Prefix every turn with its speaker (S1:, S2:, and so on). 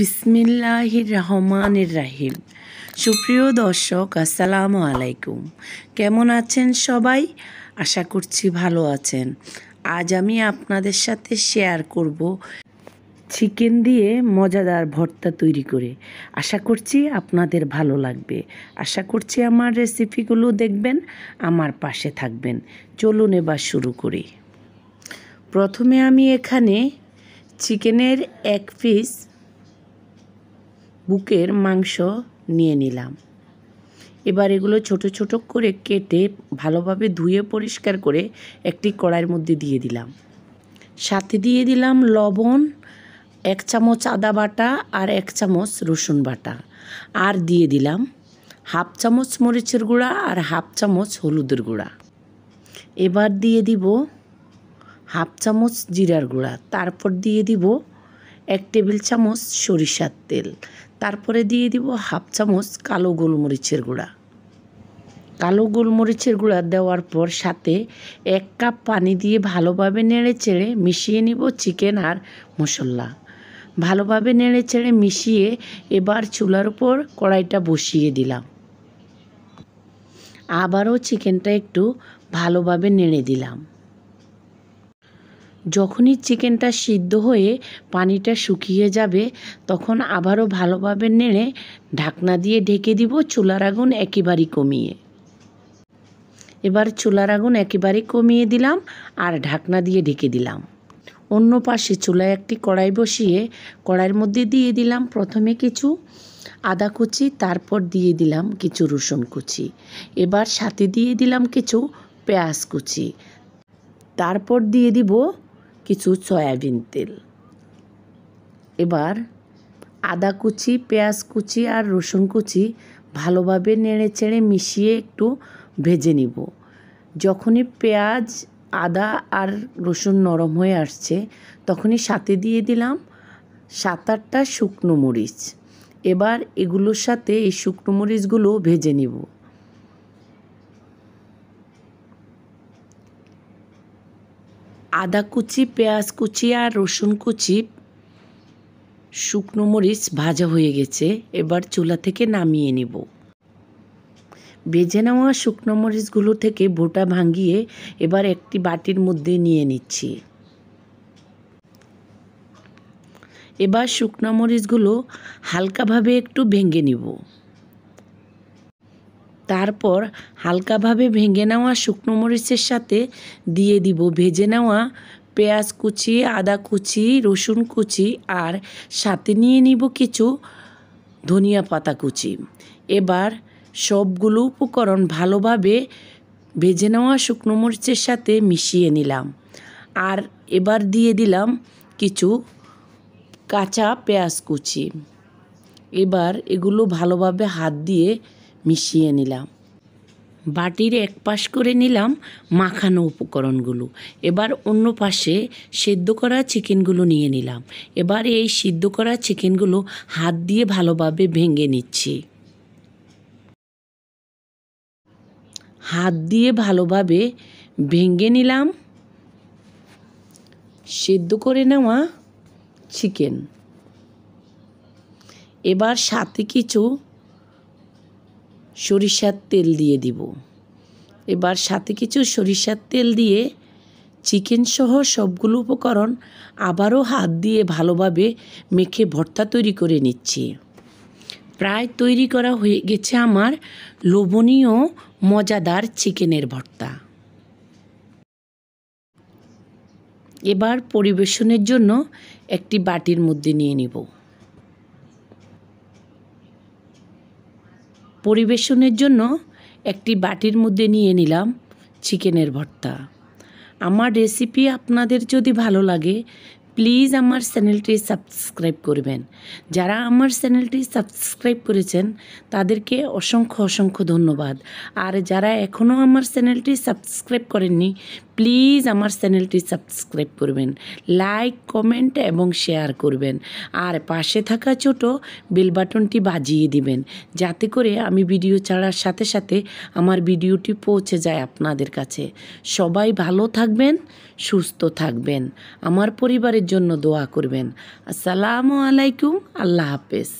S1: বিসমিল্লাহির রহমানের রাহিম সুপ্রিয় দর্শক আসসালামু আলাইকুম কেমন আছেন সবাই আশা করছি ভালো আছেন আজ আমি আপনাদের সাথে শেয়ার করব চিকেন দিয়ে মজাদার ভর্তা তৈরি করে আশা করছি আপনাদের ভালো লাগবে আশা করছি আমার রেসিপিগুলো দেখবেন আমার পাশে থাকবেন চলুন এবার শুরু করি প্রথমে আমি এখানে চিকেনের এক পিস বুকের মাংস নিয়ে নিলাম এবার এগুলো ছোট ছোট করে কেটে ভালোভাবে ধুয়ে পরিষ্কার করে একটি কড়াইয়ের মধ্যে দিয়ে দিলাম সাথে দিয়ে দিলাম লবণ এক চামচ আদা বাটা আর এক চামচ রসুন বাটা আর দিয়ে দিলাম হাফ চামচ মরিচের গুঁড়া আর হাফ চামচ হলুদের গুঁড়া এবার দিয়ে দিব হাফ চামচ জিরার গুঁড়া তারপর দিয়ে দিব এক টেবিল চামচ সরিষার তেল তারপরে দিয়ে দিব হাফ চামচ কালো গোলমরিচের গুঁড়া কালো গোলমরিচের গুঁড়া দেওয়ার পর সাথে এক কাপ পানি দিয়ে ভালোভাবে নেড়ে চেড়ে মিশিয়ে নিব চিকেন আর মশলা ভালোভাবে নেড়ে চেড়ে মিশিয়ে এবার চুলার উপর কড়াইটা বসিয়ে দিলাম আবারও চিকেনটা একটু ভালোভাবে নেড়ে দিলাম যখনই চিকেনটা সিদ্ধ হয়ে পানিটা শুকিয়ে যাবে তখন আবারও ভালোভাবে নেড়ে ঢাকনা দিয়ে ঢেকে দিব চুলার আগুন একেবারেই কমিয়ে এবার চুলার আগুন একেবারে কমিয়ে দিলাম আর ঢাকনা দিয়ে ঢেকে দিলাম অন্য পাশে চুলায় একটি কড়াই বসিয়ে কড়াইয়ের মধ্যে দিয়ে দিলাম প্রথমে কিছু আদা কুচি তারপর দিয়ে দিলাম কিছু রসুন কুচি এবার সাথে দিয়ে দিলাম কিছু পেঁয়াজ কুচি তারপর দিয়ে দিব কিছু সয়াবিন তেল এবার আদা কুচি পেঁয়াজ কুচি আর রসুন কুচি ভালোভাবে নেড়ে চেড়ে মিশিয়ে একটু ভেজে নিব যখনই পেঁয়াজ আদা আর রসুন নরম হয়ে আসছে তখনই সাথে দিয়ে দিলাম সাত আটটা শুকনো মরিচ এবার এগুলোর সাথে এই শুকনো মরিচগুলো ভেজে নিব আদা কুচি পেঁয়াজ কুচি আর রসুন কুচি শুকনো মরিচ ভাজা হয়ে গেছে এবার চুলা থেকে নামিয়ে নেব বেজে নেওয়া শুকনো মরিচগুলো থেকে ভোটা ভাঙিয়ে এবার একটি বাটির মধ্যে নিয়ে নিচ্ছি এবার শুকনো মরিচগুলো হালকাভাবে একটু ভেঙে নিব তারপর হালকাভাবে ভেঙে নেওয়া শুকনো মরিচের সাথে দিয়ে দিব ভেজে নেওয়া পেঁয়াজ কুচি আদা কুচি রসুন কুচি আর সাথে নিয়ে নিব কিছু ধনিয়া পাতা কুচি এবার সবগুলো উপকরণ ভালোভাবে ভেজে নেওয়া শুকনো মরিচের সাথে মিশিয়ে নিলাম আর এবার দিয়ে দিলাম কিছু কাঁচা পেঁয়াজ কুচি এবার এগুলো ভালোভাবে হাত দিয়ে মিশিয়ে নিলাম বাটির এক পাশ করে নিলাম মাখানো উপকরণগুলো এবার অন্য পাশে সেদ্ধ করা চিকেনগুলো নিয়ে নিলাম এবার এই সিদ্ধ করা চিকেনগুলো হাত দিয়ে ভালোভাবে ভেঙে নিচ্ছি হাত দিয়ে ভালোভাবে ভেঙে নিলাম সেদ্ধ করে নেওয়া চিকেন এবার সাথে কিছু সরিষার তেল দিয়ে দিব এবার সাথে কিছু সরিষার তেল দিয়ে চিকেন সহ সবগুলো উপকরণ আবারও হাত দিয়ে ভালোভাবে মেখে ভর্তা তৈরি করে নিচ্ছি প্রায় তৈরি করা হয়ে গেছে আমার লোভনীয় মজাদার চিকেনের ভর্তা এবার পরিবেশনের জন্য একটি বাটির মধ্যে নিয়ে নিব পরিবেশনের জন্য একটি বাটির মধ্যে নিয়ে নিলাম চিকেনের ভর্তা আমার রেসিপি আপনাদের যদি ভালো লাগে প্লিজ আমার চ্যানেলটি সাবস্ক্রাইব করবেন যারা আমার চ্যানেলটি সাবস্ক্রাইব করেছেন তাদেরকে অসংখ্য অসংখ্য ধন্যবাদ আর যারা এখনও আমার চ্যানেলটি সাবস্ক্রাইব করেননি প্লিজ আমার চ্যানেলটি সাবস্ক্রাইব করবেন লাইক কমেন্ট এবং শেয়ার করবেন আর পাশে থাকা ছোটো বেল বাটনটি বাজিয়ে দিবেন যাতে করে আমি ভিডিও ছাড়ার সাথে সাথে আমার ভিডিওটি পৌঁছে যায় আপনাদের কাছে সবাই ভালো থাকবেন সুস্থ থাকবেন আমার পরিবারের জন্য দোয়া করবেন আসসালামু আলাইকুম আল্লাহ হাফেজ